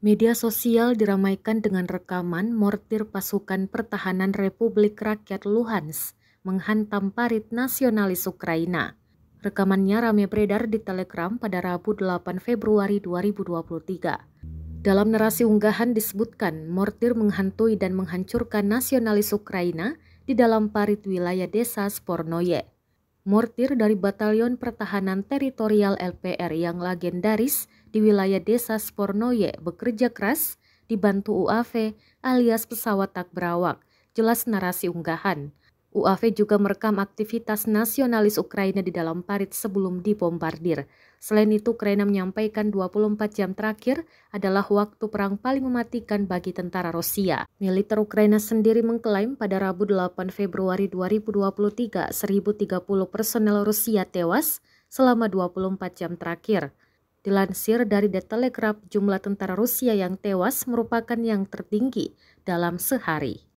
Media sosial diramaikan dengan rekaman mortir pasukan pertahanan Republik Rakyat Luhansk menghantam parit nasionalis Ukraina. Rekamannya ramai beredar di Telegram pada Rabu 8 Februari 2023. Dalam narasi unggahan disebutkan, mortir menghantui dan menghancurkan nasionalis Ukraina di dalam parit wilayah desa Spornoye. Mortir dari Batalion Pertahanan Teritorial LPR yang legendaris di wilayah desa Spornoye bekerja keras dibantu UAV alias pesawat tak berawak, jelas narasi unggahan. UAV juga merekam aktivitas nasionalis Ukraina di dalam parit sebelum dibombardir. Selain itu, Ukraina menyampaikan 24 jam terakhir adalah waktu perang paling mematikan bagi tentara Rusia. Militer Ukraina sendiri mengklaim pada Rabu 8 Februari 2023, 1030 personel Rusia tewas selama 24 jam terakhir. Dilansir dari The Telegraph, jumlah tentara Rusia yang tewas merupakan yang tertinggi dalam sehari.